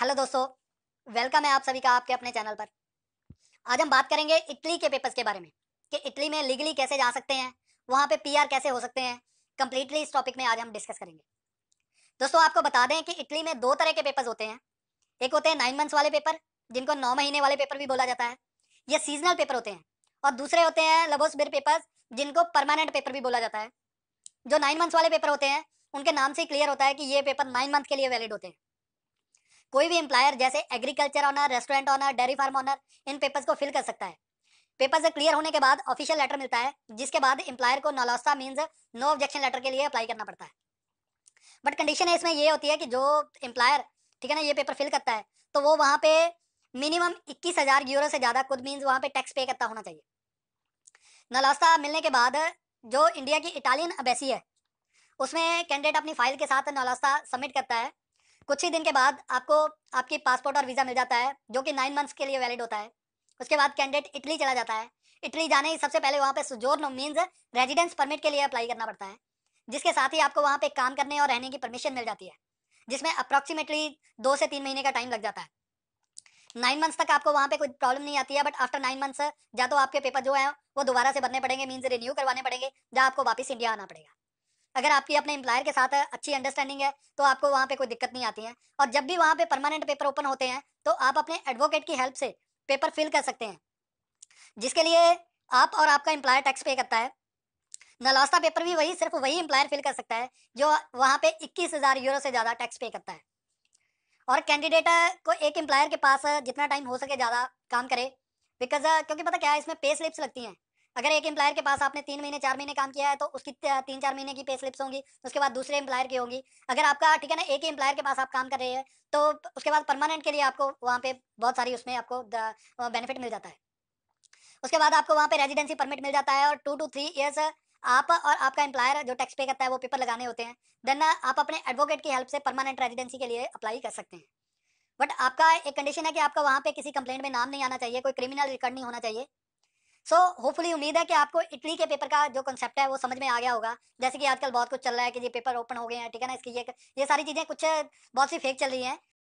hello दोस्तों welcome है आप सभी का आपके अपने चैनल पर आज हम बात करेंगे इटली के पेपर्स के बारे में कि इटली में लीगली कैसे जा सकते हैं वहाँ पे पीआर कैसे हो सकते हैं कंप्लीटली इस टॉपिक में आज हम डिस्कस करेंगे दोस्तों आपको बता दें कि इटली में दो तरह के पेपर्स होते हैं एक होते हैं नाइन मंथ्स वाले पेपर जिनको नौ महीने वाले पेपर भी बोला जाता है ये सीजनल पेपर होते हैं और दूसरे होते हैं लबोसबिर पेपर्स जिनको परमानेंट पेपर भी बोला जाता है जो नाइन मंथ्स वाले पेपर होते हैं उनके नाम से क्लियर होता है कि ये पेपर नाइन मंथ के लिए वैलिड होते हैं कोई भी एम्प्लायर जैसे agriculture owner restaurant owner dairy farm owner इन पेपर्स को फिल कर सकता है पेपर से क्लियर होने के बाद ऑफिशियल लेटर मिलता है जिसके बाद एम्प्लायर को नॉलोस्टा मीन्स नो ऑब्जेक्शन लेटर के लिए अप्लाई करना पड़ता है बट कंडीशन है इसमें ये होती है कि जो एम्प्लायर ठीक है ना ये पेपर फिल करता है तो वो वहाँ पे मिनिमम इक्कीस हज़ार यूरो से ज़्यादा खुद मीन्स वहाँ पे टैक्स पे करता होना चाहिए नलास्ता मिलने के बाद जो इंडिया की इटालियन अबेसी है उसमें कैंडिडेट अपनी फाइल के साथ नलास्ता सबमिट करता है कुछ ही दिन के बाद आपको आपकी पासपोर्ट और वीज़ा मिल जाता है जो कि नाइन मंथ्स के लिए वैलिड होता है उसके बाद कैंडिडेट इटली चला जाता है इटली जाने ही सबसे पहले वहाँ पे सुजोर मीन्स रेजिडेंस परमिट के लिए अप्लाई करना पड़ता है जिसके साथ ही आपको वहाँ पे काम करने और रहने की परमिशन मिल जाती है जिसमें अप्रॉक्सीमेटली दो से तीन महीने का टाइम लग जाता है नाइन मंथ्स तक आपको वहाँ पे कोई प्रॉब्लम नहीं आती है बट आफ्टर नाइन मंथ्स या तो आपके पेपर जो है वो दोबारा से भरने पड़ेंगे मीन्स रिन्यू करवाने पड़ेंगे या आपको वापस इंडिया आना पड़ेगा अगर आपकी अपने एम्प्लॉयर के साथ अच्छी अंडरस्टैंडिंग है तो आपको वहाँ पे कोई दिक्कत नहीं आती है और जब भी वहाँ पे परमानेंट पेपर ओपन होते हैं तो आप अपने एडवोकेट की हेल्प से पेपर फिल कर सकते हैं जिसके लिए आप और आपका एम्प्लॉयर टैक्स पे करता है नलास्ता पेपर भी वही सिर्फ वही एम्प्लॉयर फिल कर सकता है जो वहाँ पे इक्कीस हज़ार यूरो से ज़्यादा टैक्स पे करता है और कैंडिडेट को एक एम्प्लॉयर के पास जितना टाइम हो सके ज़्यादा काम करे बिकॉज क्योंकि पता क्या है इसमें पे स्लिप्स लगती हैं अगर एक एम्प्लायर के पास आपने तीन महीने चार महीने काम किया है तो उसकी तीन चार महीने की पे स्लिप्स होंगी उसके बाद दूसरे एम्प्लायर की होगी अगर आपका ठीक है ना एक ही एम्प्लायर के पास आप काम कर रहे हैं तो उसके बाद परमानेंट के लिए आपको वहाँ पे बहुत सारी उसमें आपको बेनिफिट मिल जाता है उसके बाद आपको वहाँ पे रेजिडेंसी परमिट मिल जाता है और टू टू थ्री ईयर्स आप और आपका एम्प्लायर जो टैक्स पे करता है वो पेपर लगाने होते हैं देन आप अपने एडवोकेट की हेल्प से परमानेंट रेजिडेंसी के लिए अप्लाई कर सकते हैं बट आपका एक कंडीशन है कि आपका वहाँ पे किसी कंप्लेंट में नाम नहीं आना चाहिए कोई क्रिमिनल रिकॉर्ड नहीं होना चाहिए सो so, होपफुली उम्मीद है कि आपको इटली के पेपर का जो कंसेप्ट है वो समझ में आ गया होगा जैसे कि आजकल बहुत कुछ चल रहा है कि ये पेपर ओपन हो गए हैं ठीक है ना इसकी ये ये सारी चीज़ें कुछ बहुत सी फेक चल रही हैं